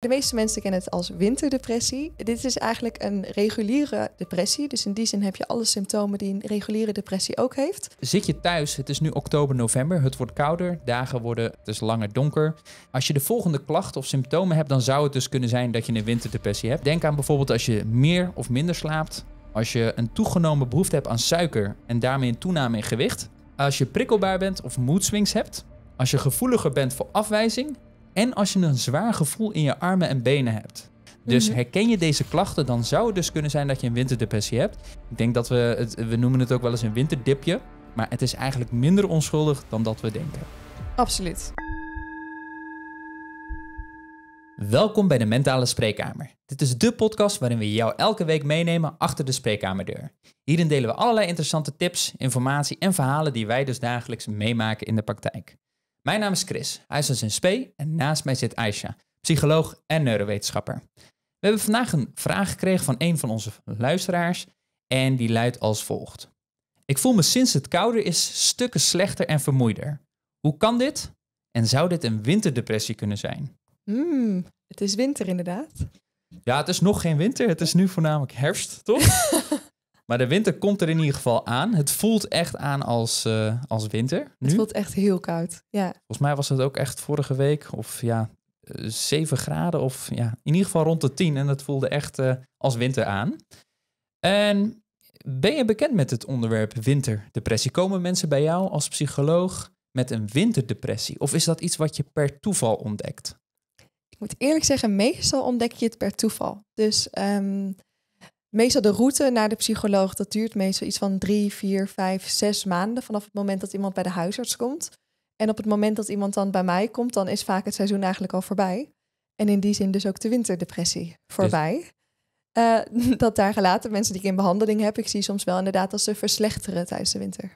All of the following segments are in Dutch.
De meeste mensen kennen het als winterdepressie. Dit is eigenlijk een reguliere depressie. Dus in die zin heb je alle symptomen die een reguliere depressie ook heeft. Zit je thuis, het is nu oktober, november, het wordt kouder, dagen worden dus langer donker. Als je de volgende klachten of symptomen hebt, dan zou het dus kunnen zijn dat je een winterdepressie hebt. Denk aan bijvoorbeeld als je meer of minder slaapt. Als je een toegenomen behoefte hebt aan suiker en daarmee een toename in gewicht. Als je prikkelbaar bent of moedswings hebt. Als je gevoeliger bent voor afwijzing en als je een zwaar gevoel in je armen en benen hebt. Dus mhm. herken je deze klachten, dan zou het dus kunnen zijn dat je een winterdepressie hebt. Ik denk dat we het, we noemen het ook wel eens een winterdipje. Maar het is eigenlijk minder onschuldig dan dat we denken. Absoluut. Welkom bij de Mentale Spreekkamer. Dit is de podcast waarin we jou elke week meenemen achter de spreekkamerdeur. Hierin delen we allerlei interessante tips, informatie en verhalen die wij dus dagelijks meemaken in de praktijk. Mijn naam is Chris, hij is dus een SP en naast mij zit Aisha, psycholoog en neurowetenschapper. We hebben vandaag een vraag gekregen van een van onze luisteraars en die luidt als volgt. Ik voel me sinds het kouder is stukken slechter en vermoeider. Hoe kan dit? En zou dit een winterdepressie kunnen zijn? Mm, het is winter inderdaad. Ja, het is nog geen winter. Het is nu voornamelijk herfst, toch? Maar de winter komt er in ieder geval aan. Het voelt echt aan als, eh, als winter. Nu. Het voelt echt heel koud. Ja. Volgens mij was het ook echt vorige week of ja, 7 eh, graden of ja, in ieder geval rond de tien En dat voelde echt eh, als winter aan. En ben je bekend met het onderwerp winterdepressie? Komen mensen bij jou als psycholoog met een winterdepressie? Of is dat iets wat je per toeval ontdekt? Ik moet eerlijk zeggen, meestal ontdek je het per toeval. Dus ehm, meestal de route naar de psycholoog, dat duurt meestal iets van drie, vier, vijf, zes maanden vanaf het moment dat iemand bij de huisarts komt. En op het moment dat iemand dan bij mij komt, dan is vaak het seizoen eigenlijk al voorbij. En in die zin dus ook de winterdepressie voorbij. Dus- eh, dat daar gelaten mensen die ik in behandeling heb, ik zie soms wel inderdaad dat ze verslechteren tijdens de winter.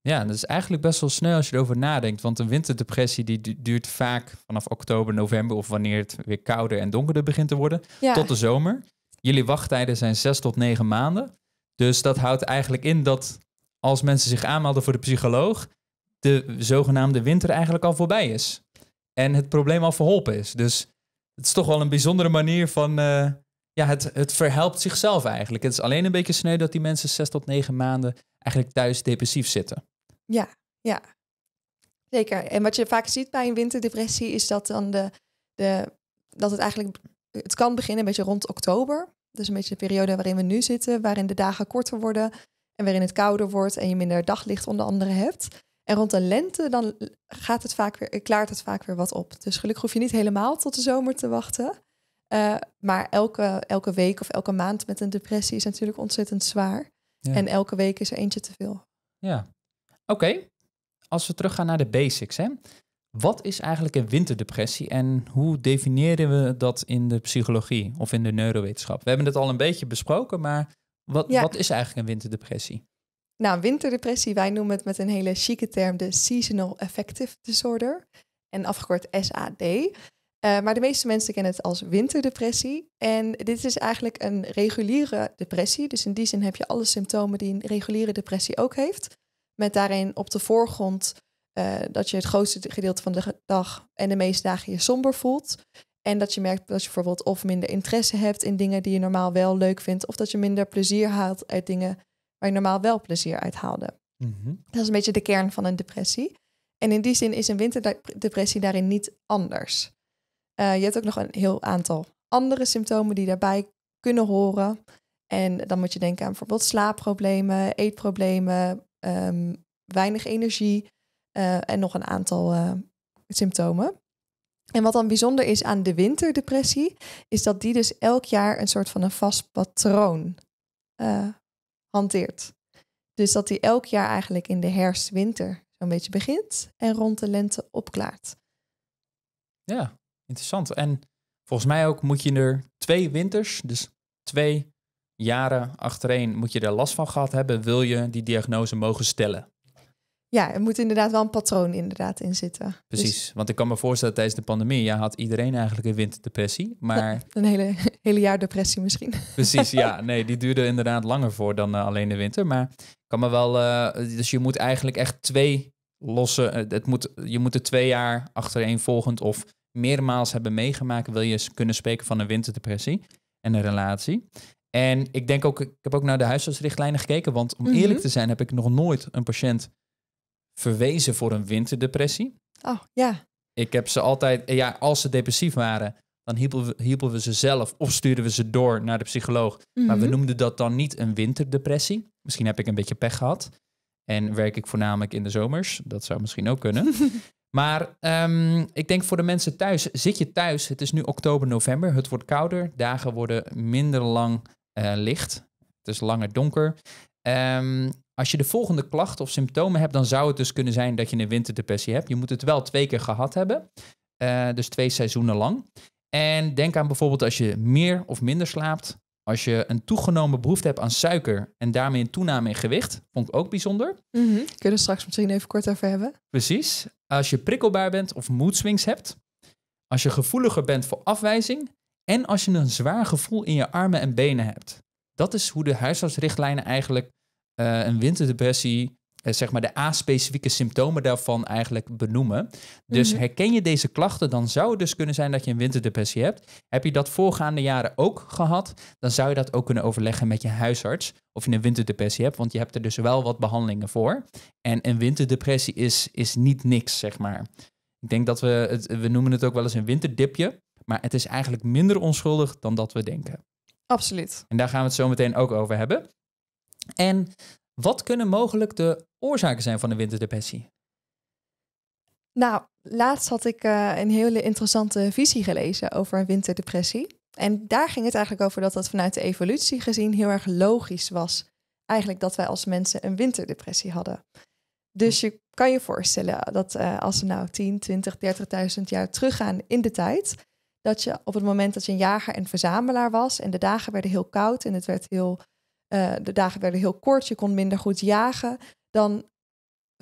Ja, dat is eigenlijk best wel snel als je erover nadenkt. Want een winterdepressie die duurt vaak vanaf oktober, november of wanneer het weer kouder en donkerder begint te worden, tot de zomer jullie wachttijden zijn zes tot negen maanden. Dus dat houdt eigenlijk in dat als mensen zich aanmelden voor de psycholoog, de zogenaamde winter eigenlijk al voorbij is. En het probleem al verholpen is. Dus het is toch wel een bijzondere manier van. Eh, ja, het, het verhelpt zichzelf eigenlijk. Het is alleen een beetje sneu dat die mensen zes tot negen maanden eigenlijk thuis depressief zitten. Ja, ja. Zeker. En wat je vaak ziet bij een winterdepressie is dat dan de, de dat het eigenlijk het kan beginnen een beetje rond oktober. Dus een beetje de periode waarin we nu zitten, waarin de dagen korter worden en waarin het kouder wordt en je minder daglicht onder andere hebt. En rond de lente dan gaat het vaak weer, klaart het vaak weer wat op. Dus gelukkig hoef je niet helemaal tot de zomer te wachten. Eh, maar elke, elke week of elke maand met een depressie is natuurlijk ontzettend zwaar. En elke week is er eentje te veel. Ja, oké. Als we teruggaan naar de basics, hè? Wat is eigenlijk een winterdepressie en hoe definiëren we dat in de psychologie of in de neurowetenschap? We hebben het al een beetje besproken, maar wat, wat is eigenlijk een winterdepressie? Nou, winterdepressie, wij noemen het met een hele chique term de Seasonal Affective Disorder en afgekort SAD. Eh, maar de meeste mensen kennen het als winterdepressie. En dit is eigenlijk een reguliere depressie. Dus in die zin heb je alle symptomen die een reguliere depressie ook heeft. Met daarin op de voorgrond eh, dat je het grootste gedeelte van de dag en de meeste dagen je somber voelt. En dat je merkt dat je bijvoorbeeld of minder interesse hebt in dingen die je normaal wel leuk vindt, of dat je minder plezier haalt uit dingen waar je normaal wel plezier uit haalde. Mhm. Dat is een beetje de kern van een depressie. En in die zin is een winterdepressie daarin niet anders. Eh, je hebt ook nog een heel aantal andere symptomen die daarbij kunnen horen. En dan moet je denken aan bijvoorbeeld slaapproblemen, eetproblemen, ehm, weinig energie, eh, en nog een aantal eh, symptomen. En wat dan bijzonder is aan de winterdepressie, is dat die dus elk jaar een soort van een vast patroon eh, hanteert. Dus dat die elk jaar eigenlijk in de herfst-winter zo'n beetje begint en rond de lente opklaart. Ja, interessant. En volgens mij ook moet je er twee winters, dus twee jaren achtereen, moet je er last van gehad hebben, wil je die diagnose mogen stellen ja, er moet inderdaad wel een patroon inderdaad in zitten. Dus Precies, want ik kan me voorstellen tijdens de pandemie, ja, had iedereen eigenlijk een winterdepressie, maar... een hele, hele jaar depressie misschien. Precies, ja, nee, die duurde inderdaad langer voor dan eh, alleen de winter, maar kan me wel... Eh, dus je moet eigenlijk echt twee losse, eh, het moet, je moet er twee jaar achtereenvolgend of meermaals hebben meegemaakt, wil je kunnen spreken van een winterdepressie en een relatie. En ik denk ook, ik heb ook naar de huisartsrichtlijnen gekeken, want om mhm. eerlijk te zijn heb ik nog nooit een patiënt verwezen voor een winterdepressie. Oh, ja. Ik heb ze altijd, eh, ja, als ze depressief waren, dan hielpen we, ze zelf of stuurden we ze door naar de psycholoog. Maar we mhm. noemden dat dan niet een winterdepressie. Misschien heb ik een beetje pech gehad. En werk ik voornamelijk in de zomers. Dat zou misschien ook kunnen. maar ehm, ik denk voor de mensen thuis, zit je thuis, het is nu oktober, november, het wordt kouder, dagen worden minder lang eh, licht, het is langer donker. Ehm, als je de volgende klachten of symptomen hebt, dan zou het dus kunnen zijn dat je een winterdepressie hebt. Je moet het wel twee keer gehad hebben, eh, dus twee seizoenen lang. En denk aan bijvoorbeeld als je meer of minder slaapt, als je een toegenomen behoefte hebt aan suiker en daarmee een toename in gewicht, vond ik ook bijzonder. Mm -hmm. Kunnen we straks misschien even kort over hebben. Precies. Als je prikkelbaar bent of moedswings hebt. Als je gevoeliger bent voor afwijzing. En als je een zwaar gevoel in je armen en benen hebt. Dat is hoe de huisartsrichtlijnen eigenlijk eh, een winterdepressie, eh, zeg maar de A-specifieke symptomen daarvan eigenlijk benoemen. Dus mhm. herken je deze klachten, dan zou het dus kunnen zijn dat je een winterdepressie hebt. Heb je dat voorgaande jaren ook gehad, dan zou je dat ook kunnen overleggen met je huisarts of je een winterdepressie hebt, want je hebt er dus wel wat behandelingen voor. En een winterdepressie is, is niet niks, zeg maar. Ik denk dat we het, we noemen het ook wel eens een winterdipje, maar het is eigenlijk minder onschuldig dan dat we denken. Absoluut. En daar gaan we het zo meteen ook over hebben. En wat kunnen mogelijk de oorzaken zijn van de winterdepressie? Nou, laatst had ik eh, een hele interessante visie gelezen over een winterdepressie. En daar ging het eigenlijk over dat dat vanuit de evolutie gezien heel erg logisch was. Eigenlijk dat wij als mensen een winterdepressie hadden. Dus je kan je voorstellen dat eh, als we nou 10, 20, 30.000 jaar teruggaan in de tijd, dat je op het moment dat je een jager en verzamelaar was en de dagen werden heel koud en het werd heel eh, de dagen werden heel kort, je kon minder goed jagen. Dan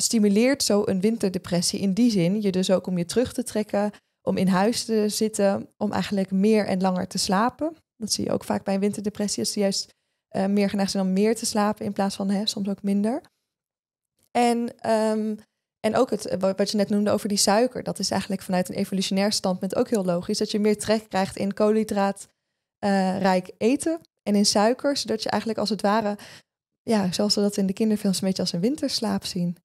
stimuleert zo een winterdepressie in die zin je dus ook om je terug te trekken, om in huis te zitten, om eigenlijk meer en langer te slapen. Dat zie je ook vaak bij een winterdepressie, als juist eh, meer geneigd zijn om meer te slapen in plaats van hè, soms ook minder. En, ehm, en ook het, eh, wat je net noemde over die suiker, dat is eigenlijk vanuit een evolutionair standpunt ook heel logisch, dat je meer trek krijgt in koolhydraatrijk eten en in suiker, zodat je eigenlijk als het ware, ja, zoals we dat in de kinderfilms een beetje als een winterslaap zien.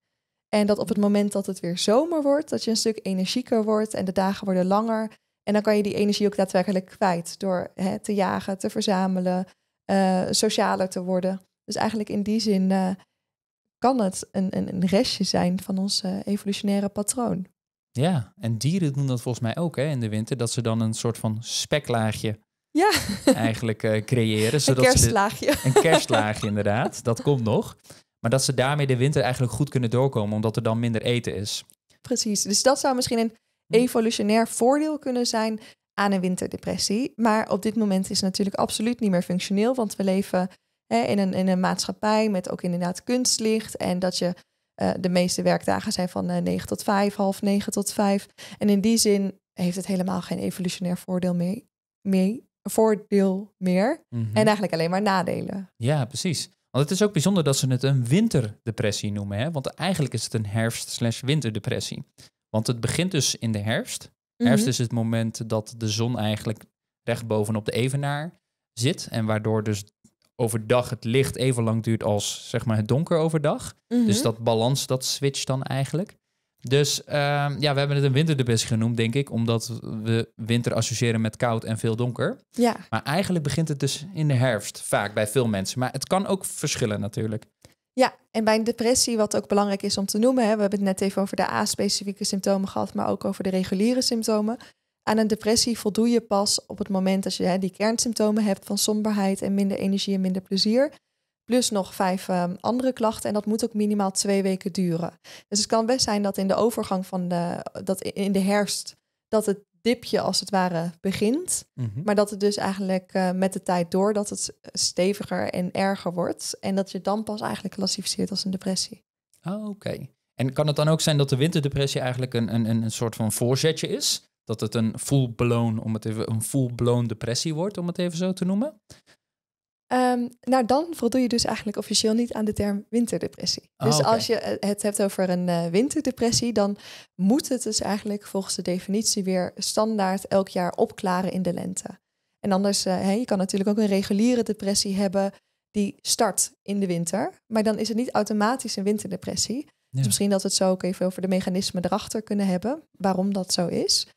En dat op het moment dat het weer zomer wordt, dat je een stuk energieker wordt en de dagen worden langer. En dan kan je die energie ook daadwerkelijk kwijt door hè, te jagen, te verzamelen, eh, socialer te worden. Dus eigenlijk in die zin eh, kan het een, een, een, restje zijn van ons eh, evolutionaire patroon. Ja, en dieren doen dat volgens mij ook hè, in de winter, dat ze dan een soort van speklaagje ja. eigenlijk eh, creëren. Zodat een kerstlaagje. een kerstlaagje, inderdaad. Dat komt nog. Maar dat ze daarmee de winter eigenlijk goed kunnen doorkomen, omdat er dan minder eten is. Precies. Dus dat zou misschien een hm. evolutionair voordeel kunnen zijn aan een winterdepressie. Maar op dit moment is het natuurlijk absoluut niet meer functioneel, want we leven hè, in, een, in een maatschappij met ook inderdaad kunstlicht en dat je eh, de meeste werkdagen zijn van uh, eh, 9 tot 5, half 9 tot 5. En in die zin heeft het helemaal geen evolutionair voordeel meer. mee voordeel meer. Mhm. En eigenlijk alleen maar nadelen. Ja, precies. Want het is ook bijzonder dat ze het een winterdepressie noemen. Hè? Want eigenlijk is het een herfst-slash-winterdepressie. Want het begint dus in de herfst. Herfst mhm. is het moment dat de zon eigenlijk recht bovenop de evenaar zit. En waardoor dus overdag het licht even lang duurt als zeg maar, het donker overdag. Dus mhm. dat balans, dat switcht dan eigenlijk. Dus ehm, ja, we hebben het een winterdepressie genoemd, denk ik, omdat we winter associëren met koud en veel donker. Ja. Maar eigenlijk begint het dus in de herfst, vaak bij veel mensen. Maar het kan ook verschillen natuurlijk. Ja, en bij een depressie, wat ook belangrijk is om te noemen, hè, we hebben het net even over de A-specifieke symptomen gehad, maar ook over de reguliere symptomen. Aan een depressie voldoe je pas op het moment dat je hè, die kernsymptomen hebt van somberheid en minder energie en minder plezier plus nog vijf ehm, andere klachten. En dat moet ook minimaal twee weken duren. Dus het kan best zijn dat in de overgang van de, dat in de herfst, dat het dipje als het ware begint. Mhm. Maar dat het dus eigenlijk eh, met de tijd door, dat het steviger en erger wordt. En dat je dan pas eigenlijk klassificeert als een depressie. Ah, oké. En kan het dan ook zijn dat de winterdepressie eigenlijk een, een, een soort van voorzetje is? Dat het een full-blown, om het even, een full-blown depressie wordt, om het even zo te noemen? Ehm, nou, dan voldoe je dus eigenlijk officieel niet aan de term winterdepressie. Ah, dus als je eh, het hebt over een eh, winterdepressie, dan moet het dus eigenlijk volgens de definitie weer standaard elk jaar opklaren in de lente. En anders, uh, je kan natuurlijk ook een reguliere depressie hebben die start in de winter, maar dan is het niet automatisch een winterdepressie. Dus misschien dat we het zo ook even over de mechanismen erachter kunnen hebben, waarom dat zo is.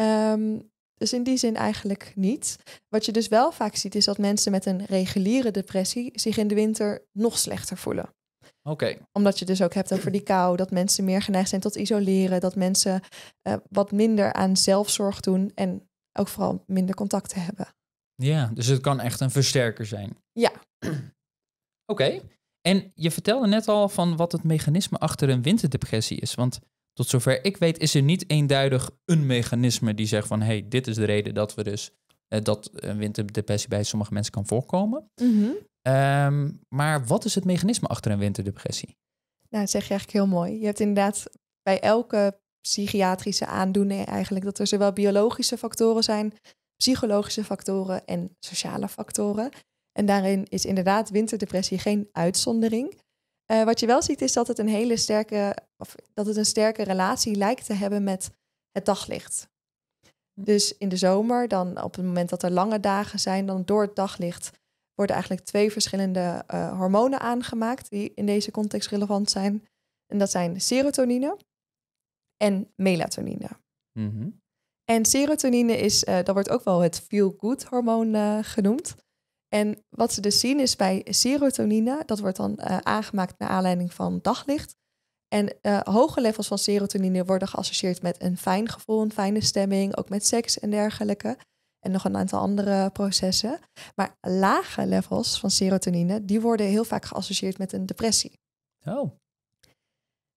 Um, dus in die zin eigenlijk niet. Wat je dus wel vaak ziet is dat mensen met een reguliere depressie zich in de winter nog slechter voelen. Oké. Omdat je dus ook hebt over die kou, dat mensen meer geneigd zijn tot isoleren, dat mensen eh, wat minder aan zelfzorg doen en ook vooral minder contacten hebben. Ja, dus het kan echt een versterker zijn. Ja. Oké. En je vertelde net al van wat het mechanisme achter een winterdepressie is. Want tot zover ik weet, is er niet eenduidig een mechanisme die zegt van hé, hey, dit is de reden dat we dus eh, dat een winterdepressie bij sommige mensen kan voorkomen. Mhm. Ehm, maar wat is het mechanisme achter een winterdepressie? Nou, dat zeg je eigenlijk heel mooi. Je hebt inderdaad bij elke psychiatrische aandoening eigenlijk dat er zowel biologische factoren zijn, psychologische factoren en sociale factoren. En daarin is inderdaad winterdepressie geen uitzondering. Eh, wat je wel ziet is dat het een hele sterke, of dat het een sterke relatie lijkt te hebben met het daglicht. Hm. Dus in de zomer, dan op het moment dat er lange dagen zijn, dan door het daglicht worden eigenlijk twee verschillende eh, hormonen aangemaakt die in deze context relevant zijn. En dat zijn serotonine en melatonine. Mhm. En serotonine is, eh, dat wordt ook wel het feel-good hormoon genoemd. En wat ze dus zien is bij serotonine, dat wordt dan eh, aangemaakt naar aanleiding van daglicht. En eh, hoge levels van serotonine worden geassocieerd met een fijn gevoel, een fijne stemming, ook met seks en dergelijke. En nog een aantal andere processen. Maar lage levels van serotonine, die worden heel vaak geassocieerd met een depressie. Oh.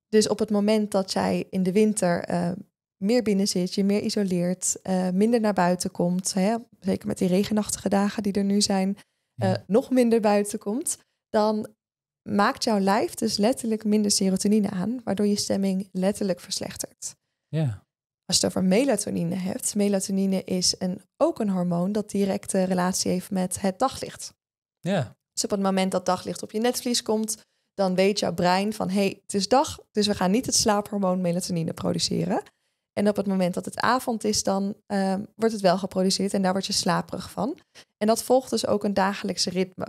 Dus op het moment dat jij in de winter eh, meer binnen zit, je meer isoleert, eh, minder naar buiten komt. Hè? Zeker met die regenachtige dagen die er nu zijn, eh, nog minder buiten komt. Dan maakt jouw lijf dus letterlijk minder serotonine aan, waardoor je stemming letterlijk verslechtert. Ja. Als je het over melatonine hebt, melatonine is een, ook een hormoon dat directe relatie heeft met het daglicht. Ja. Dus op het moment dat daglicht op je netvlies komt, dan weet jouw brein van hé, hey, het is dag, dus we gaan niet het slaaphormoon melatonine produceren. En op het moment dat het avond is, dan ehm, wordt het wel geproduceerd en daar word je slaperig van. En dat volgt dus ook een dagelijks ritme.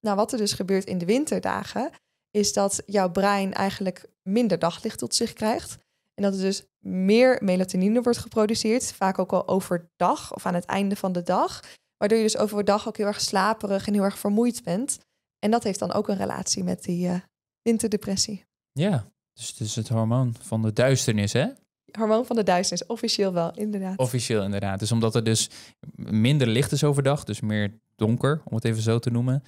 Nou, wat er dus gebeurt in de winterdagen, is dat jouw brein eigenlijk minder daglicht tot zich krijgt. En dat er dus meer melatonine wordt geproduceerd, vaak ook al overdag of aan het einde van de dag. Waardoor je dus overdag ook heel erg slaperig en heel erg vermoeid bent. En dat heeft dan ook een relatie met die eh, winterdepressie. Ja, dus het is het hormoon van de duisternis, hè? hormoon van de duisternis, officieel wel, inderdaad. Officieel, inderdaad. Dus omdat er dus minder licht is overdag, dus meer donker, om het even zo te noemen,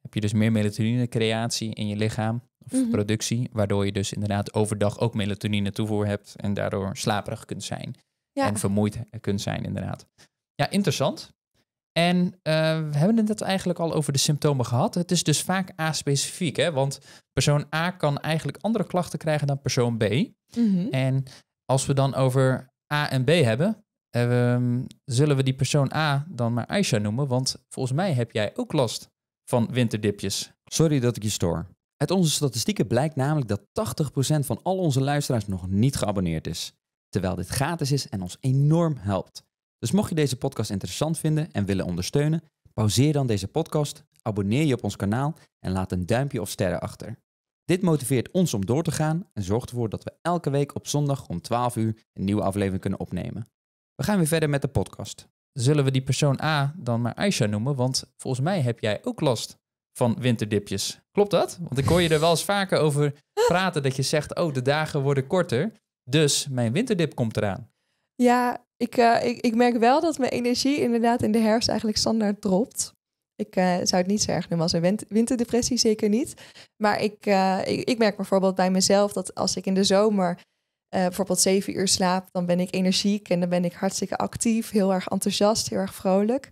heb je dus meer melatonine-creatie in je lichaam, of mhm. productie, waardoor je dus inderdaad overdag ook melatonine toevoer hebt en daardoor slaperig kunt zijn en vermoeid kunt zijn, inderdaad. Ja, interessant. En uh, we hebben het eigenlijk al over de symptomen gehad. Het is dus vaak A-specifiek, hè? want persoon A kan eigenlijk andere klachten krijgen dan persoon B. Mhm. En als we dan over A en B hebben, ehm, zullen we die persoon A dan maar Aisha noemen? Want volgens mij heb jij ook last van winterdipjes. Sorry dat ik je stoor. Uit onze statistieken blijkt namelijk dat 80% van al onze luisteraars nog niet geabonneerd is. Terwijl dit gratis is en ons enorm helpt. Dus mocht je deze podcast interessant vinden en willen ondersteunen, pauzeer dan deze podcast, abonneer je op ons kanaal en laat een duimpje of sterren achter. Dit motiveert ons om door te gaan en zorgt ervoor dat we elke week op zondag om 12 uur een nieuwe aflevering kunnen opnemen. We gaan weer verder met de podcast. Zullen we die persoon A dan maar Aisha noemen? Want volgens mij heb jij ook last van winterdipjes. Klopt dat? Want ik hoor je er wel eens vaker over praten dat je zegt: Oh, de dagen worden korter. Dus mijn winterdip komt eraan. Ja, ik, eh, ik, ik merk wel dat mijn energie inderdaad in de herfst eigenlijk standaard dropt. Ik eh, zou het niet zo erg noemen als een winterdepressie, zeker niet. Maar eh, ik, ik, merk bijvoorbeeld bij mezelf dat als ik in de zomer uh, bijvoorbeeld zeven uur slaap, dan ben ik energiek en dan ben ik hartstikke actief, heel erg enthousiast, heel erg vrolijk.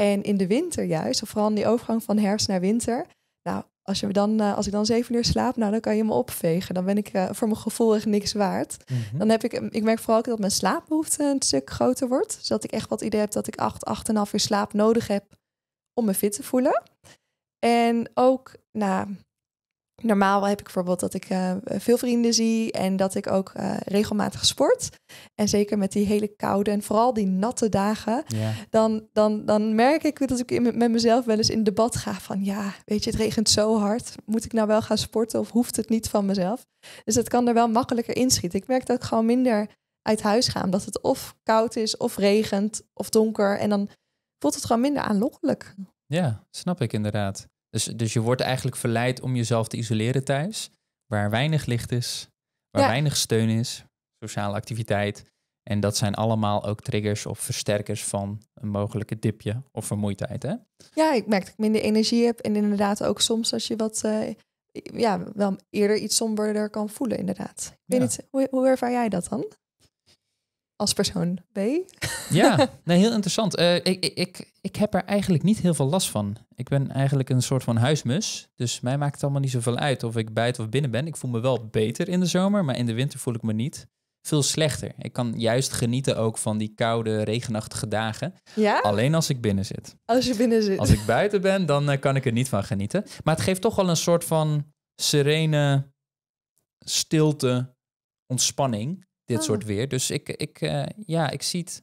En in de winter juist, of vooral in die overgang van herfst naar winter, nou, als, je dan, als ik dan zeven uur slaap, nou, dan kan je me opvegen. Dan ben ik voor mijn gevoel echt niks waard. Mhm. Dan heb ik, ik merk vooral ook dat mijn slaapbehoefte een stuk groter wordt. Zodat ik echt wat idee heb dat ik acht, acht en een half uur slaap nodig heb om me fit te voelen. En ook, nou, normaal heb ik bijvoorbeeld dat ik eh, veel vrienden zie en dat ik ook eh, regelmatig sport. En zeker met die hele koude en vooral die natte dagen, dan, dan, dan merk ik dat ik met mezelf wel eens in debat ga van ja, weet je, het regent zo hard. Moet ik nou wel gaan sporten of hoeft het niet van mezelf? Dus dat kan er wel makkelijker inschieten. Ik merk dat ik gewoon minder uit huis ga, omdat het of koud is of regent of donker. En dan voelt het gewoon minder aanlokkelijk. Ja, snap ik inderdaad. Dus, dus je wordt eigenlijk verleid om jezelf te isoleren thuis, waar weinig licht is, waar weinig steun is, sociale activiteit. En dat zijn allemaal ook triggers of versterkers van een mogelijke dipje of vermoeidheid. Hè? Ja, ik merk dat ik minder energie heb. En inderdaad ook soms als je wat eh, ja, wel eerder iets somberder kan voelen, inderdaad. Ik weet ja. hoe, hoe ervaar jij dat dan? als persoon B. ja, nee, heel interessant. Eh, ik, ik, ik heb er eigenlijk niet heel veel last van. Ik ben eigenlijk een soort van huismus. Dus mij maakt het allemaal niet zoveel uit of ik buiten of binnen ben. Ik voel me wel beter in de zomer, maar in de winter voel ik me niet. Veel slechter. Ik kan juist genieten ook van die koude, regenachtige dagen. Ja? Alleen als ik binnen zit. Als je binnen zit. Als ik buiten ben, dan eh, kan ik er niet van genieten. Maar het geeft toch wel een soort van serene stilte, ontspanning dit soort ah. weer. Dus ik, ik, eh, ja, ik zie het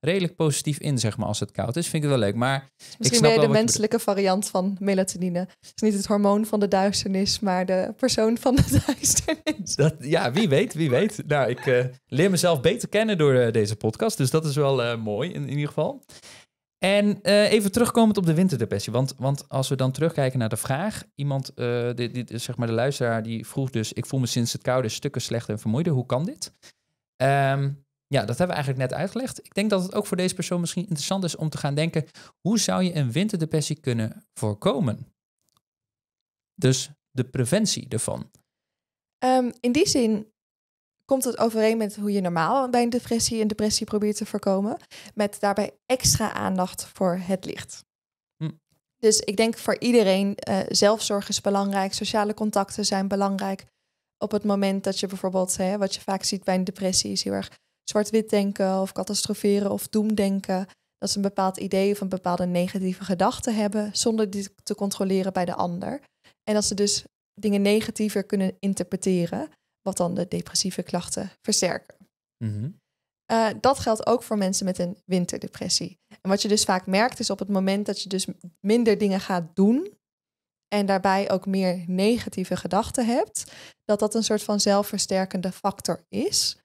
redelijk positief in, zeg maar, als het koud is. Vind ik het wel leuk. Maar misschien ben je de menselijke variant van melatonine. Het is niet het hormoon van de duisternis, maar de persoon van de duisternis. Dat, ja, wie weet, wie weet. Nou, ik eh, leer mezelf beter kennen door eh, deze podcast. Dus dat is wel mooi in, ieder geval. En even terugkomend op de winterdepressie. Want, want als we dan terugkijken naar de vraag. Iemand, zeg maar de luisteraar, die vroeg dus... ik voel me sinds het koude stukken slechter en vermoeider. Hoe kan dit? Ehm, ja, dat hebben we eigenlijk net uitgelegd. Ik denk dat het ook voor deze persoon misschien interessant is om te gaan denken: hoe zou je een winterdepressie kunnen voorkomen? Dus de preventie ervan. Ehm, in die zin komt het overeen met hoe je normaal bij een depressie een depressie probeert te voorkomen, met daarbij extra aandacht voor het licht. Hm. Dus ik denk voor iedereen, uh, zelfzorg is belangrijk, sociale contacten zijn belangrijk, op het moment dat je bijvoorbeeld, hè, wat je vaak ziet bij een depressie, is heel erg zwart-wit denken of catastroferen of doemdenken. Dat ze een bepaald idee of een bepaalde negatieve gedachte hebben zonder die te controleren bij de ander. En dat ze dus dingen negatiever kunnen interpreteren, wat dan de depressieve klachten versterken. Mhm. Eh, dat geldt ook voor mensen met een winterdepressie. En wat je dus vaak merkt is op het moment dat je dus minder dingen gaat doen, en daarbij ook meer negatieve gedachten hebt, dat dat een soort van zelfversterkende factor is.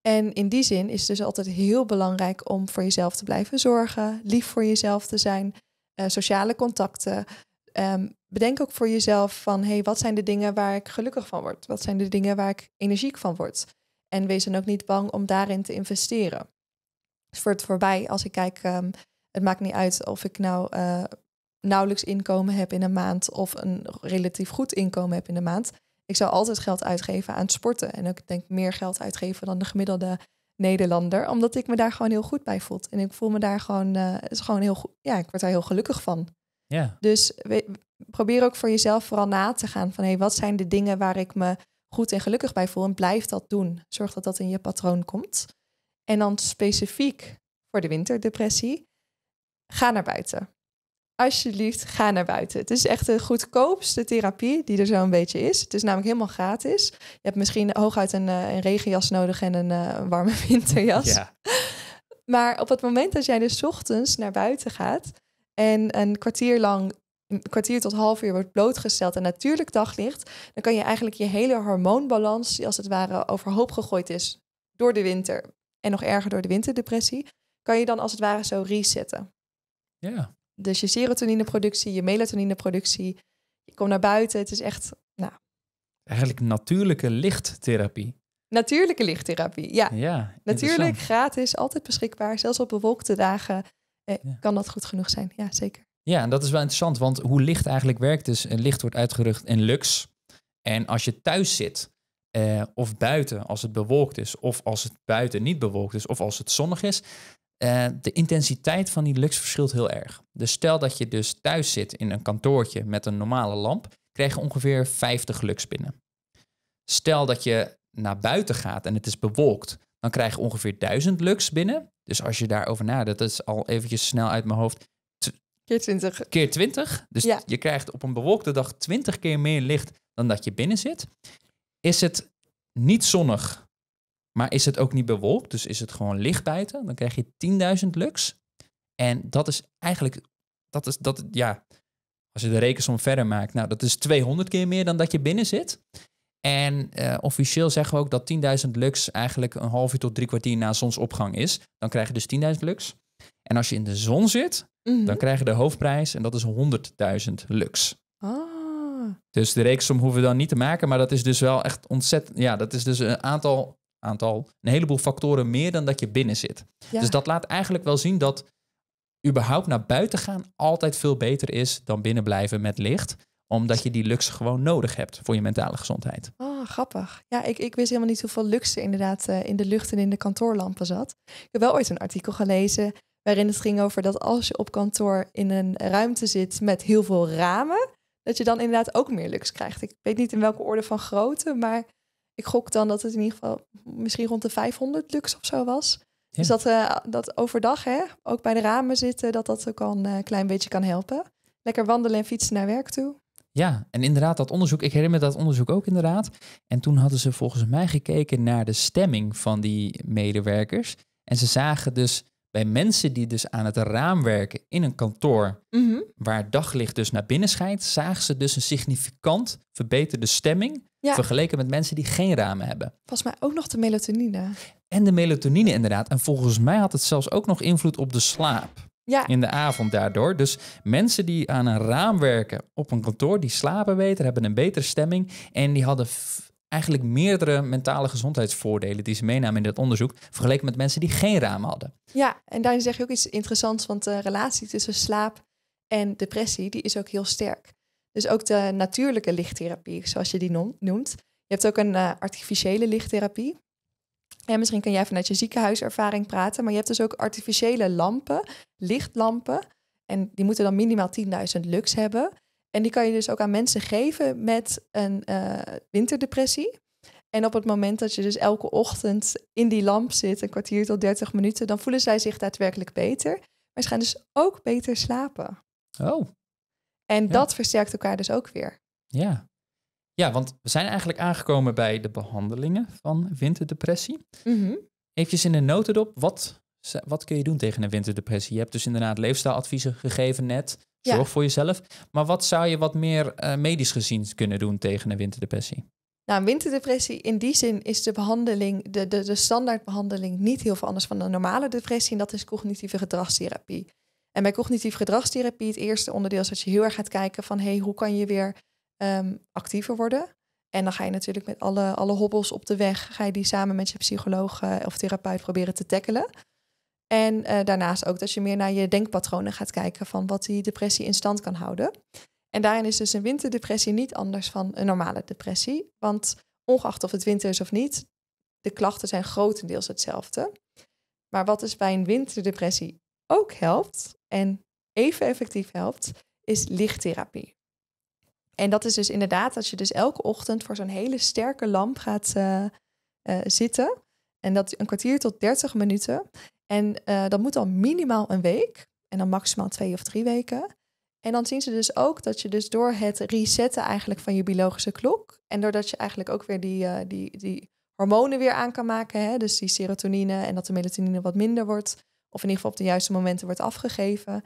En in die zin is het dus altijd heel belangrijk om voor jezelf te blijven zorgen, lief voor jezelf te zijn, eh, sociale contacten. Ehm, bedenk ook voor jezelf van, hey, wat zijn de dingen waar ik gelukkig van word? Wat zijn de dingen waar ik energiek van word? En wees dan ook niet bang om daarin te investeren. Dus voor het voorbij, als ik kijk, ehm, het maakt niet uit of ik nou eh, nauwelijks inkomen heb in een maand of een relatief goed inkomen heb in de maand. Ik zou altijd geld uitgeven aan sporten. En ik denk meer geld uitgeven dan de gemiddelde Nederlander. Omdat ik me daar gewoon heel goed bij voel. En ik voel me daar gewoon, uh, is gewoon heel goed. Ja, ik word daar heel gelukkig van. Ja. Dus probeer ook voor jezelf vooral na te gaan van hey, wat zijn de dingen waar ik me goed en gelukkig bij voel en blijf dat doen. Zorg dat dat in je patroon komt. En dan specifiek voor de winterdepressie, ga naar buiten alsjeblieft, ga naar buiten. Het is echt de goedkoopste therapie die er zo'n beetje is. Het is namelijk helemaal gratis. Je hebt misschien hooguit een, eh, een regenjas nodig en een eh, warme winterjas. Ja. Maar op het moment dat jij dus ochtends naar buiten gaat en een kwartier lang, een kwartier tot half uur wordt blootgesteld aan natuurlijk daglicht, dan kan je eigenlijk je hele hormoonbalans, die als het ware overhoop gegooid is door de winter en nog erger door de winterdepressie, kan je dan als het ware zo resetten. Ja, dus je serotonineproductie, je melatonineproductie. Je komt naar buiten. Het is echt, nou... Eigenlijk natuurlijke lichttherapie. Natuurlijke lichttherapie, ja. ja Natuurlijk, gratis, altijd beschikbaar. Zelfs op bewolkte dagen eh, kan dat goed genoeg zijn. Ja, zeker. Ja, en dat is wel interessant, want hoe licht eigenlijk werkt. Dus licht wordt uitgerucht in lux. En als je thuis zit, eh, of buiten als het bewolkt is, of als het buiten niet bewolkt is, of als het zonnig is, eh, de intensiteit van die lux verschilt heel erg. Dus stel dat je dus thuis zit in een kantoortje met een normale lamp, krijg je ongeveer 50 lux binnen. Stel dat je naar buiten gaat en het is bewolkt, dan krijg je ongeveer 1000 lux binnen. Dus als je daarover nadenkt, dat is al eventjes snel uit mijn hoofd. Keer 20. Keer 20. Dus je krijgt op een bewolkte dag 20 keer meer licht dan dat je binnen zit. Is het niet zonnig maar is het ook niet bewolkt, dus is het gewoon buiten? dan krijg je 10.000 lux. En dat is eigenlijk, dat is, dat, ja, als je de rekensom verder maakt, nou, dat is 200 keer meer dan dat je binnen zit. En eh, officieel zeggen we ook dat 10.000 lux eigenlijk een half uur tot drie kwartier na zonsopgang is. Dan krijg je dus 10.000 lux. En als je in de zon zit, mhm. dan krijg je de hoofdprijs en dat is 100.000 lux. Ah. Dus de rekensom hoeven we dan niet te maken, maar dat is dus wel echt ontzettend. Ja, dat is dus een aantal aantal, een heleboel factoren meer dan dat je binnen zit. Dus dat laat eigenlijk wel zien dat überhaupt naar buiten gaan altijd veel beter is dan binnen blijven met licht omdat je die luxe gewoon nodig hebt voor je mentale gezondheid. Oh, grappig. Ja, ik, ik wist helemaal niet hoeveel luxe inderdaad eh, in de lucht en in de kantoorlampen zat. Ik heb wel ooit een artikel gelezen waarin het ging over dat als je op kantoor in een ruimte zit met heel veel ramen, dat je dan inderdaad ook meer luxe krijgt. Ik weet niet in welke orde van grootte, maar ik gok dan dat het in ieder geval misschien rond de 500 lux of zo was. Dus dat, uh, dat overdag, hè, ook bij de ramen zitten, dat dat ook al een eh, klein beetje kan helpen. Lekker wandelen en fietsen naar werk toe. Ja, en inderdaad, dat onderzoek, ik herinner me dat onderzoek ook inderdaad. En toen hadden ze volgens mij gekeken naar de stemming van die medewerkers. En ze zagen dus bij mensen die dus aan het raam werken in een kantoor mhm. waar daglicht dus naar binnen schijnt, zagen ze dus een significant verbeterde stemming ja. vergeleken met mensen die geen ramen hebben. Volgens mij ook nog de melatonine. En de melatonine inderdaad. En volgens mij had het zelfs ook nog invloed op de slaap. Ja. In de avond daardoor. Dus mensen die aan een raam werken op een kantoor, die slapen beter, hebben een betere stemming. En die hadden eigenlijk meerdere mentale gezondheidsvoordelen die ze meenamen in dat onderzoek, vergeleken met mensen die geen ramen hadden. Ja, en daarin zeg je ook iets interessants, want de relatie tussen slaap en depressie die is ook heel sterk. Dus ook de natuurlijke lichttherapie, zoals je die noemt. Je hebt ook een eh, artificiële lichttherapie. En misschien kan jij vanuit je ziekenhuiservaring praten, maar je hebt dus ook artificiële lampen, lichtlampen. En die moeten dan minimaal 10.000 lux hebben. En die kan je dus ook aan mensen geven met een eh, winterdepressie. En op het moment dat je dus elke ochtend in die lamp zit, een kwartier tot dertig minuten, dan voelen zij zich daadwerkelijk beter. Maar ze gaan dus ook beter slapen. Oh. En dat versterkt elkaar dus ook weer. Ja. Ja, want we zijn eigenlijk aangekomen bij de behandelingen van winterdepressie. Mm Even in de notendop, wat, wat kun je doen tegen een winterdepressie? Je hebt dus inderdaad leefstijladviezen gegeven net. Zorg ja. voor jezelf. Maar wat zou je wat meer eh, medisch gezien kunnen doen tegen een winterdepressie? Nou, winterdepressie in die zin is de behandeling, de, de, de standaardbehandeling niet heel veel anders van een normale depressie. En dat is cognitieve gedragstherapie. En bij cognitieve gedragstherapie, het eerste onderdeel is dat je heel erg gaat kijken van hey, hoe kan je weer ehm, actiever worden? En dan ga je natuurlijk met alle, alle hobbels op de weg, ga je die samen met je psycholoog eh, of therapeut proberen te tackelen. En eh, daarnaast ook dat je meer naar je denkpatronen gaat kijken van wat die depressie in stand kan houden. En daarin is dus een winterdepressie niet anders van een normale depressie. Want ongeacht of het winter is of niet, de klachten zijn grotendeels hetzelfde. Maar wat dus bij een winterdepressie ook helpt en even effectief helpt, is lichttherapie. En dat is dus inderdaad dat je dus elke ochtend voor zo'n hele sterke lamp gaat eh, eh, zitten en dat een kwartier tot 30 minuten. En eh, dat moet dan minimaal een week. En dan maximaal twee of drie weken. En dan zien ze dus ook dat je dus door het resetten eigenlijk van je biologische klok. En doordat je eigenlijk ook weer die, eh, die, die hormonen weer aan kan maken. Hè? Dus die serotonine en dat de melatonine wat minder wordt. Of in ieder geval op de juiste momenten wordt afgegeven.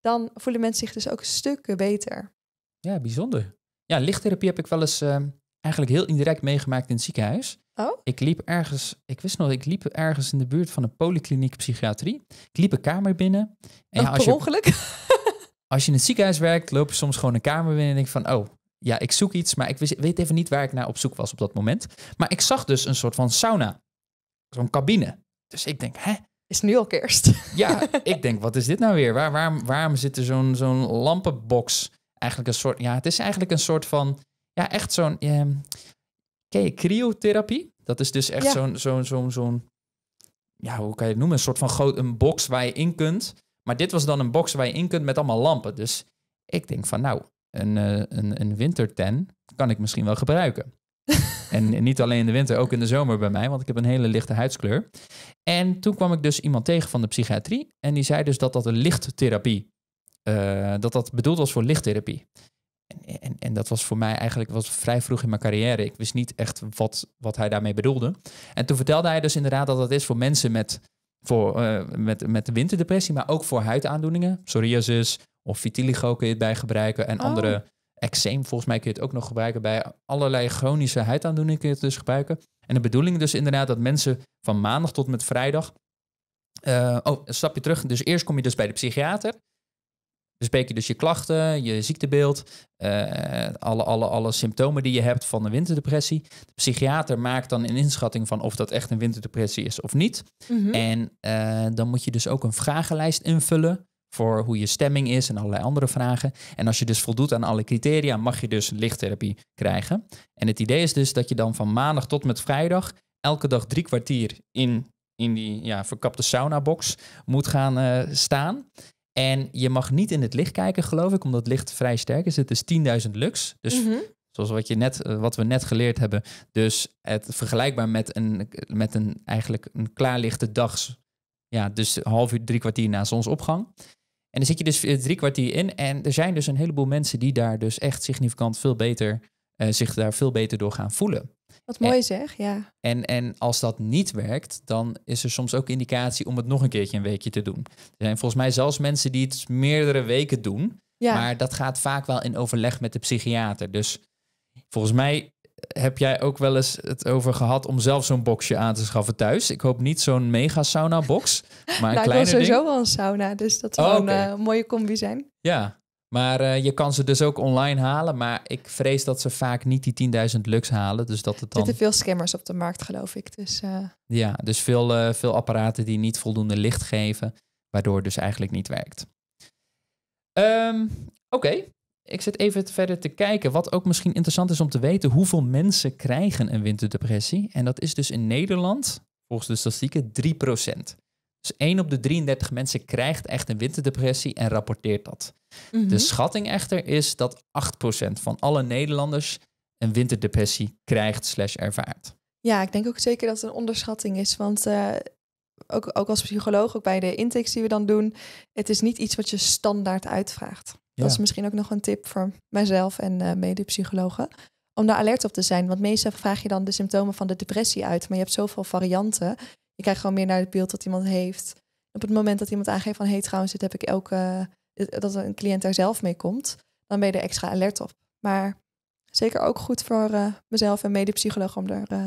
Dan voelen mensen zich dus ook stukken beter. Ja, bijzonder. Ja, lichttherapie heb ik wel eens. Ehm, eigenlijk heel indirect meegemaakt in het ziekenhuis. Oh? Ik liep ergens, ik wist nog, ik liep ergens in de buurt van een polykliniek psychiatrie. Ik liep een kamer binnen. En oh, als je, ongeluk? Als je in het ziekenhuis werkt, loop je soms gewoon een kamer binnen en denk van, oh, ja, ik zoek iets, maar ik weet even niet waar ik naar op zoek was op dat moment. Maar ik zag dus een soort van sauna, zo'n cabine. Dus ik denk, hè? Is nu al kerst? Ja, ik denk, wat is dit nou weer? Waar, waarom, waarom zit er zo'n zo'n lampenbox? Eigenlijk een soort, ja, het is eigenlijk een soort van ja, echt zo'n. Um, cryotherapie? Dat is dus echt zo'n, zo'n, zo'n, zo'n. Ja, hoe kan je het noemen? Een soort van groot, een box waar je in kunt. Maar dit was dan een box waar je in kunt met allemaal lampen. Dus ik denk van, nou, een, eh, een, een winterten kan ik misschien wel gebruiken. en niet alleen in de winter, ook in de zomer bij mij, want ik heb een hele lichte huidskleur. En toen kwam ik dus iemand tegen van de psychiatrie. En die zei dus dat dat een lichttherapie, uh, dat dat bedoeld was voor lichttherapie en, en dat was voor mij eigenlijk was vrij vroeg in mijn carrière. Ik wist niet echt wat, wat hij daarmee bedoelde. En toen vertelde hij dus inderdaad dat dat is voor mensen met, voor, eh, met, met winterdepressie, maar ook voor huidaandoeningen. Psoriasis of vitiligo kun je het bij gebruiken. En oh. andere eczeem volgens mij kun je het ook nog gebruiken. Bij allerlei chronische huidaandoeningen kun je het dus gebruiken. En de bedoeling dus inderdaad dat mensen van maandag tot met vrijdag... Eh, oh, een stapje terug. Dus eerst kom je dus bij de psychiater. Bespreek je dus je klachten, je ziektebeeld, eh, alle, alle, alle symptomen die je hebt van een winterdepressie. De psychiater maakt dan een inschatting van of dat echt een winterdepressie is of niet. Mhm. En eh, dan moet je dus ook een vragenlijst invullen voor hoe je stemming is en allerlei andere vragen. En als je dus voldoet aan alle criteria, mag je dus lichttherapie krijgen. En het idee is dus dat je dan van maandag tot met vrijdag elke dag drie kwartier in, in die ja, verkapte saunabox moet gaan eh, staan. En je mag niet in het licht kijken, geloof ik, omdat het licht vrij sterk is. Het is 10.000 lux. Dus mhm. zoals wat, je net, eh, wat we net geleerd hebben. Dus het vergelijkbaar met een, met een eigenlijk een klaarlichte dags. Ja, dus half uur, drie kwartier na zonsopgang. En dan zit je dus drie kwartier in. En er zijn dus een heleboel mensen die daar dus echt significant veel beter, eh, zich daar veel beter door gaan voelen. Wat mooi zeg, ja. En, en als dat niet werkt, dan is er soms ook indicatie om het nog een keertje een weekje te doen. Er zijn volgens mij zelfs mensen die het meerdere weken doen. Maar dat gaat vaak wel in overleg met de psychiater. Dus volgens mij heb jij ook wel eens het over gehad om zelf zo'n boxje aan te schaffen thuis. Ik hoop niet zo'n mega sauna box, maar een nou, kleiner ik wil sowieso ding. wel een sauna, dus dat zou oh, een eh, mooie combi zijn. Ja, maar eh, je kan ze dus ook online halen. Maar ik vrees dat ze vaak niet die 10.000 lux halen. Dus dat het dan... Er zitten veel scammers op de markt, geloof ik. Dus, eh. Ja, dus veel, eh, veel apparaten die niet voldoende licht geven. Waardoor het dus eigenlijk niet werkt. Ehm, oké, ik zit even verder te kijken. Wat ook misschien interessant is om te weten. Hoeveel mensen krijgen een winterdepressie? En dat is dus in Nederland, volgens de statistieken, 3%. Dus 1 op de 33 mensen krijgt echt een winterdepressie en rapporteert dat. De mhm. schatting echter is dat 8% van alle Nederlanders een winterdepressie krijgt slash ervaart. Ja, ik denk ook zeker dat het een onderschatting is. Want eh, ook, ook als psycholoog, ook bij de intakes die we dan doen, het is niet iets wat je standaard uitvraagt. Dat is misschien ook nog een tip voor mijzelf en uh, medepsychologen. Om daar alert op te zijn. Want meestal vraag je dan de symptomen van de depressie uit. Maar je hebt zoveel varianten. Je kijk gewoon meer naar het beeld dat iemand heeft. Op het moment dat iemand aangeeft van... hé, hey, trouwens, dit heb ik elke... Eh, dat een cliënt daar zelf mee komt... dan ben je er extra alert op. Maar zeker ook goed voor eh, mezelf en medepsycholoog... om er eh,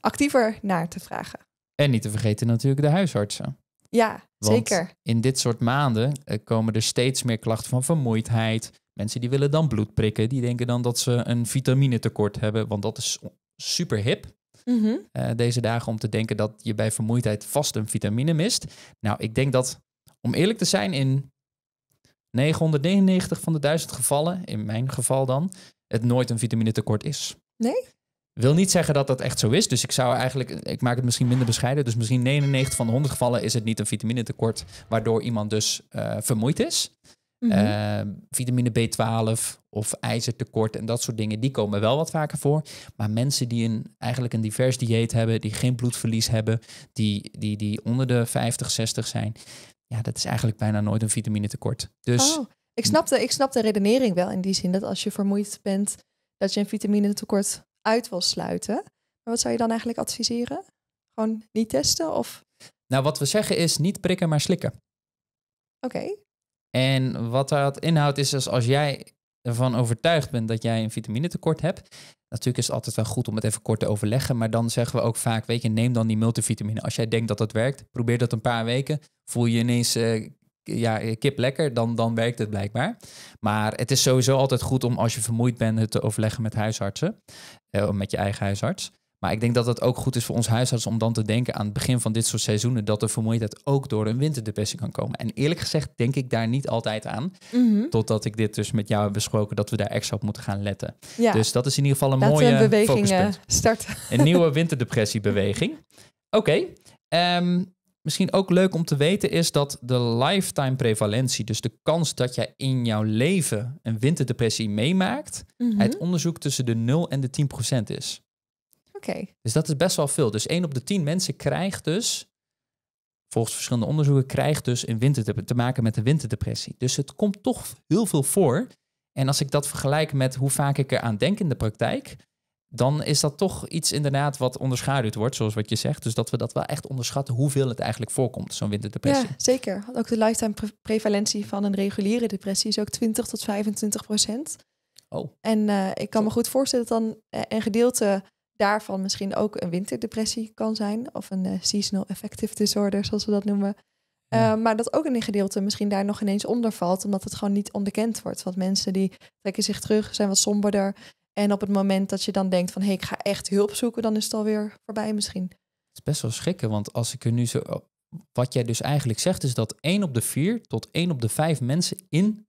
actiever naar te vragen. En niet te vergeten natuurlijk de huisartsen. Ja, zeker. In dit soort maanden komen er steeds meer klachten van vermoeidheid. Mensen die willen dan bloed prikken. Die denken dan dat ze een vitamine tekort hebben. Want dat is super hip. Mhm. Eh, deze dagen om te denken dat je bij vermoeidheid vast een vitamine mist. Nou, ik denk dat, om eerlijk te zijn, in 999 van de 1000 gevallen, in mijn geval dan, het nooit een vitamine tekort is. Nee? Wil niet zeggen dat dat echt zo is. Dus ik zou eigenlijk, ik maak het misschien minder bescheiden. Dus misschien 99 van de 100 gevallen is het niet een vitamine tekort, waardoor iemand dus eh, vermoeid is. Mhm. Ehm, vitamine B12 of ijzertekort en dat soort dingen, die komen wel wat vaker voor. Maar mensen die een, eigenlijk een divers dieet hebben, die geen bloedverlies hebben, die, die, die onder de 50, 60 zijn, ja, dat is eigenlijk bijna nooit een vitamine tekort. Dus oh, ik, snap de, ik snap de redenering wel in die zin dat als je vermoeid bent, dat je een vitamine tekort uit wil sluiten. Maar wat zou je dan eigenlijk adviseren? Gewoon niet testen of? Nou, wat we zeggen is niet prikken, maar slikken. Oké. En wat dat inhoudt is, dus als jij ervan overtuigd bent dat jij een vitamine tekort hebt, natuurlijk is het altijd wel goed om het even kort te overleggen, maar dan zeggen we ook vaak, weet je, neem dan die multivitamine. Als jij denkt dat dat werkt, probeer dat een paar weken, voel je ineens eh, ja, kip lekker, dan, dan werkt het blijkbaar. Maar het is sowieso altijd goed om als je vermoeid bent het te overleggen met huisartsen, eh, met je eigen huisarts. Maar ik denk dat het ook goed is voor ons huisarts om dan te denken aan het begin van dit soort seizoenen dat de vermoeidheid ook door een winterdepressie kan komen. En eerlijk gezegd denk ik daar niet altijd aan. Mhm. Totdat ik dit dus met jou heb besproken dat we daar extra op moeten gaan letten. Ja. Dus dat is in ieder geval een mooie we een eh, Een nieuwe winterdepressiebeweging. Oké. Ehm, misschien ook leuk om te weten is dat de lifetime prevalentie, dus de kans dat jij in jouw leven een winterdepressie meemaakt, mhm. uit onderzoek tussen de 0 en de 10% is. Dus dat is best wel veel. Dus 1 op de 10 mensen krijgt dus, volgens verschillende onderzoeken, krijgt dus een winter te maken met een winterdepressie. Dus het komt toch heel veel voor. En als ik dat vergelijk met hoe vaak ik eraan denk in de praktijk, dan is dat toch iets inderdaad wat onderschaduwd wordt, zoals wat je zegt. Dus dat we dat wel echt onderschatten hoeveel het eigenlijk voorkomt, zo'n winterdepressie. Ja, zeker. Ook de lifetime prevalentie van een reguliere depressie is ook 20 tot 25 procent. Oh. En eh, ik kan me goed voorstellen dat dan eh, een gedeelte daarvan misschien ook een winterdepressie kan zijn. Of een eh, seasonal affective disorder, zoals we dat noemen. Eh, maar dat ook een gedeelte misschien daar nog ineens onder valt, omdat het gewoon niet onderkend wordt. Want mensen die trekken zich terug, zijn wat somberder. En op het moment dat je dan denkt van hé, hey, ik ga echt hulp zoeken, dan is het alweer voorbij misschien. Het is best wel schrikken, want als ik er nu zo. Oh, wat jij dus eigenlijk zegt, is dat één op de 4 tot één op de 5 mensen in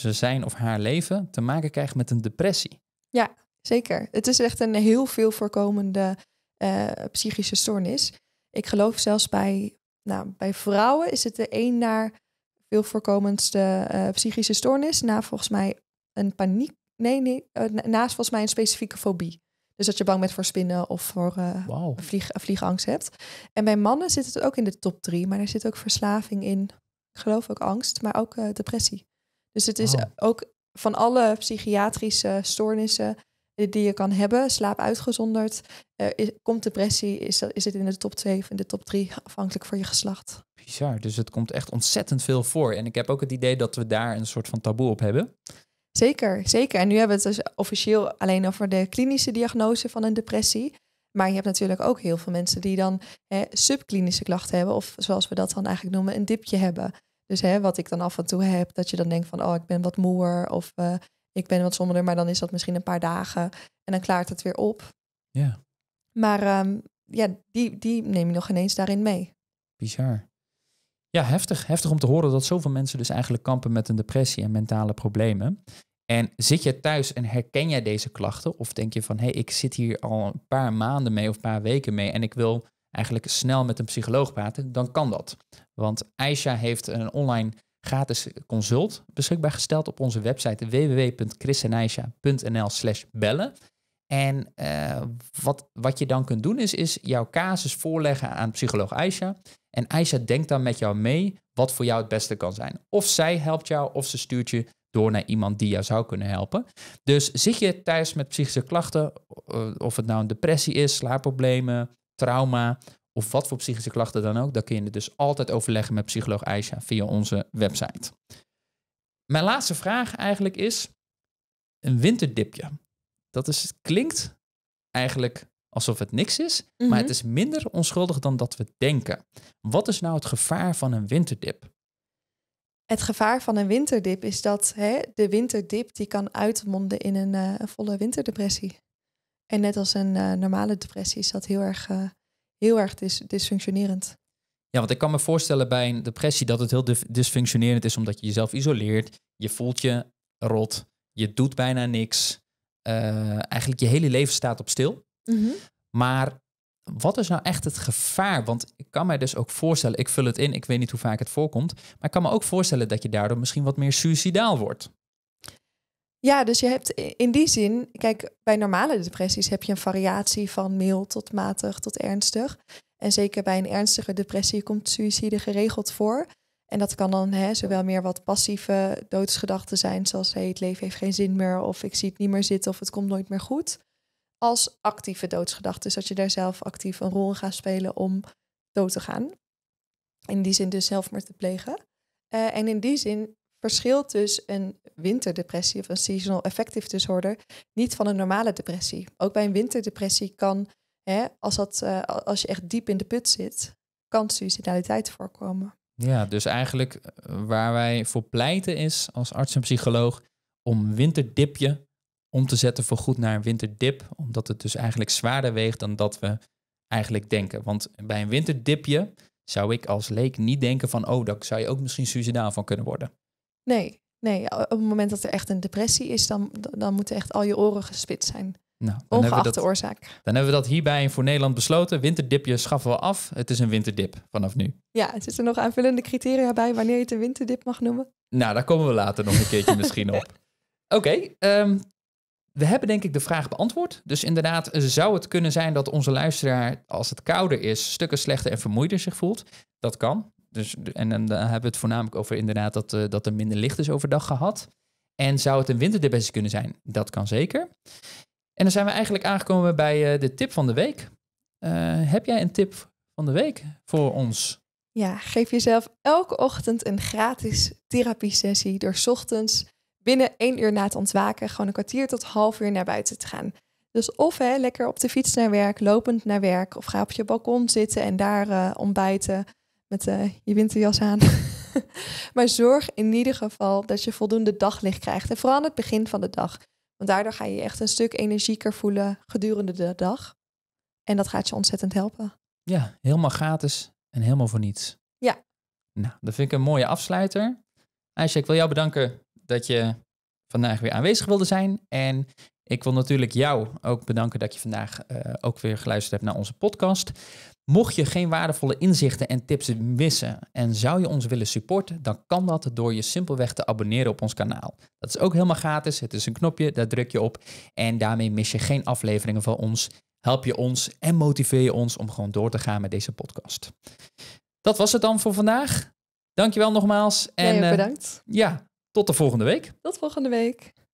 ze zijn of haar leven te maken krijgt met een depressie. Ja, Zeker. Het is echt een heel veel voorkomende eh, psychische stoornis. Ik geloof zelfs bij, nou, bij vrouwen is het de één naar veel voorkomendste eh, psychische stoornis. Na volgens mij een paniek. Nee, nee. Eh, naast volgens mij een specifieke fobie. Dus dat je bang bent voor spinnen of voor vlieg, vliegangst hebt. En bij mannen zit het ook in de top drie. Maar daar zit ook verslaving in. Ik geloof ook angst, maar ook depressie. Dus het is ook van alle psychiatrische stoornissen die je kan hebben. Slaap uitgezonderd. Eh, komt depressie, is, is het in de top 2 of in de top 3, afhankelijk van je geslacht. Bizar, dus het komt echt ontzettend veel voor. En ik heb ook het idee dat we daar een soort van taboe op hebben. Zeker, zeker. En nu hebben we het dus officieel alleen over de klinische diagnose van een depressie. Maar je hebt natuurlijk ook heel veel mensen die dan hè, subklinische klachten hebben, of zoals we dat dan eigenlijk noemen, een dipje hebben. Dus hè, wat ik dan af en toe heb, dat je dan denkt van, oh, ik ben wat moer of eh, ik ben wat somberder, maar dan is dat misschien een paar dagen. En dan klaart het weer op. Ja. Maar ehm, ja, die, die neem je nog ineens daarin mee. Bizar. Ja, heftig. Heftig om te horen dat zoveel mensen dus eigenlijk kampen met een depressie en mentale problemen. En zit je thuis en herken jij deze klachten? Of denk je van, hé, hey, ik zit hier al een paar maanden mee of een paar weken mee en ik wil eigenlijk snel met een psycholoog praten? Dan kan dat. Want Aisha heeft een online gratis consult beschikbaar gesteld op onze website www.christeneisha.nl bellen. En eh, wat, wat je dan kunt doen is, is jouw casus voorleggen aan psycholoog Aisha. En Aisha denkt dan met jou mee wat voor jou het beste kan zijn. Of zij helpt jou of ze stuurt je door naar iemand die jou zou kunnen helpen. Dus zit je thuis met psychische klachten, eh, of het nou een depressie is, slaapproblemen, trauma of wat voor psychische klachten dan ook, dan kun je het dus altijd overleggen met psycholoog Aisha via onze website. Mijn laatste vraag eigenlijk is een winterdipje. Dat is, klinkt eigenlijk alsof het niks is, maar mhm. het is minder onschuldig dan dat we denken. Wat is nou het gevaar van een winterdip? Het gevaar van een winterdip is dat hè, de winterdip die kan uitmonden in een, eh, volle winterdepressie. En net als een eh, normale depressie is dat heel erg eh, heel erg dis dysfunctionerend. Ja, want ik kan me voorstellen bij een depressie dat het heel dysfunctionerend is, omdat je jezelf isoleert, je voelt je rot, je doet bijna niks. Uh, eigenlijk je hele leven staat op stil. Mhm. Maar wat is nou echt het gevaar? Want ik kan mij dus ook voorstellen, ik vul het in, ik weet niet hoe vaak het voorkomt, maar ik kan me ook voorstellen dat je daardoor misschien wat meer suicidaal wordt. Ja, dus je hebt in die zin, kijk, bij normale depressies heb je een variatie van mild tot matig tot ernstig. En zeker bij een ernstige depressie komt suïcide geregeld voor. En dat kan dan hè, zowel meer wat passieve doodsgedachten zijn, zoals hey, het leven heeft geen zin meer, of ik zie het niet meer zitten, of het komt nooit meer goed. Als actieve doodsgedachten, dus dat je daar zelf actief een rol in gaat spelen om dood te gaan. In die zin dus zelfmoord te plegen. Eh, en in die zin verschilt dus een winterdepressie of een seasonal affective disorder niet van een normale depressie. Ook bij een winterdepressie kan, hè, als, dat, eh, als je echt diep in de put zit, kan suicidaliteit voorkomen. Ja, dus eigenlijk eh, waar wij voor pleiten is als arts en psycholoog om winterdipje om te zetten voor goed naar een winterdip, omdat het dus eigenlijk zwaarder weegt dan dat we eigenlijk denken. Want bij een winterdipje zou ik als leek niet denken van, oh, daar zou je ook misschien suicidaal van kunnen worden. Nee, nee. Op het moment dat er echt een depressie is, dan, dan moeten echt al je oren gespit zijn. Nou, dan Ongeacht dat, de oorzaak. Dan hebben we dat hierbij voor Nederland besloten. Winterdipje schaffen we af. Het is een winterdip vanaf nu. Ja, zitten er nog aanvullende criteria bij wanneer je het een winterdip mag noemen? Nou, daar komen we later nog een keertje misschien op. Oké, ehm, we hebben denk ik de vraag beantwoord. Dus inderdaad, eh, zou het kunnen zijn dat onze luisteraar, als het kouder is, stukken slechter en vermoeider zich voelt? Dat kan. Dus en dan hebben we het voornamelijk over inderdaad dat, eh, dat er minder licht is overdag gehad. En zou het een winterdepressie kunnen zijn? Dat kan zeker. En dan zijn we eigenlijk aangekomen bij eh, de tip van de week. Eh, heb jij een tip van de week voor ons? Ja, geef jezelf elke ochtend een gratis therapiesessie door ochtends binnen één uur na het ontwaken gewoon een kwartier tot half uur naar buiten te gaan. Dus of hè, lekker op de fiets naar werk, lopend naar werk, of ga op je balkon zitten en daar ontbijten met eh, je winterjas aan. maar zorg in ieder geval dat je voldoende daglicht krijgt. En vooral aan het begin van de dag. Want daardoor ga je je echt een stuk energieker voelen gedurende de dag. En dat gaat je ontzettend helpen. Ja, helemaal gratis en helemaal voor niets. Ja. Nou, dat vind ik een mooie afsluiter. Aisha, ik wil jou bedanken dat je vandaag weer aanwezig wilde zijn. En ik wil natuurlijk jou ook bedanken dat je vandaag eh, ook weer geluisterd hebt naar onze podcast. Mocht je geen waardevolle inzichten en tips missen en zou je ons willen supporten, dan kan dat door je simpelweg te abonneren op ons kanaal. Dat is ook helemaal gratis. Het is een knopje, daar druk je op en daarmee mis je geen afleveringen van ons. Help je ons en motiveer je ons om gewoon door te gaan met deze podcast. Dat was het dan voor vandaag. Dankjewel nogmaals. En, nee, eh, bedankt. ja, tot de volgende week. Tot volgende week.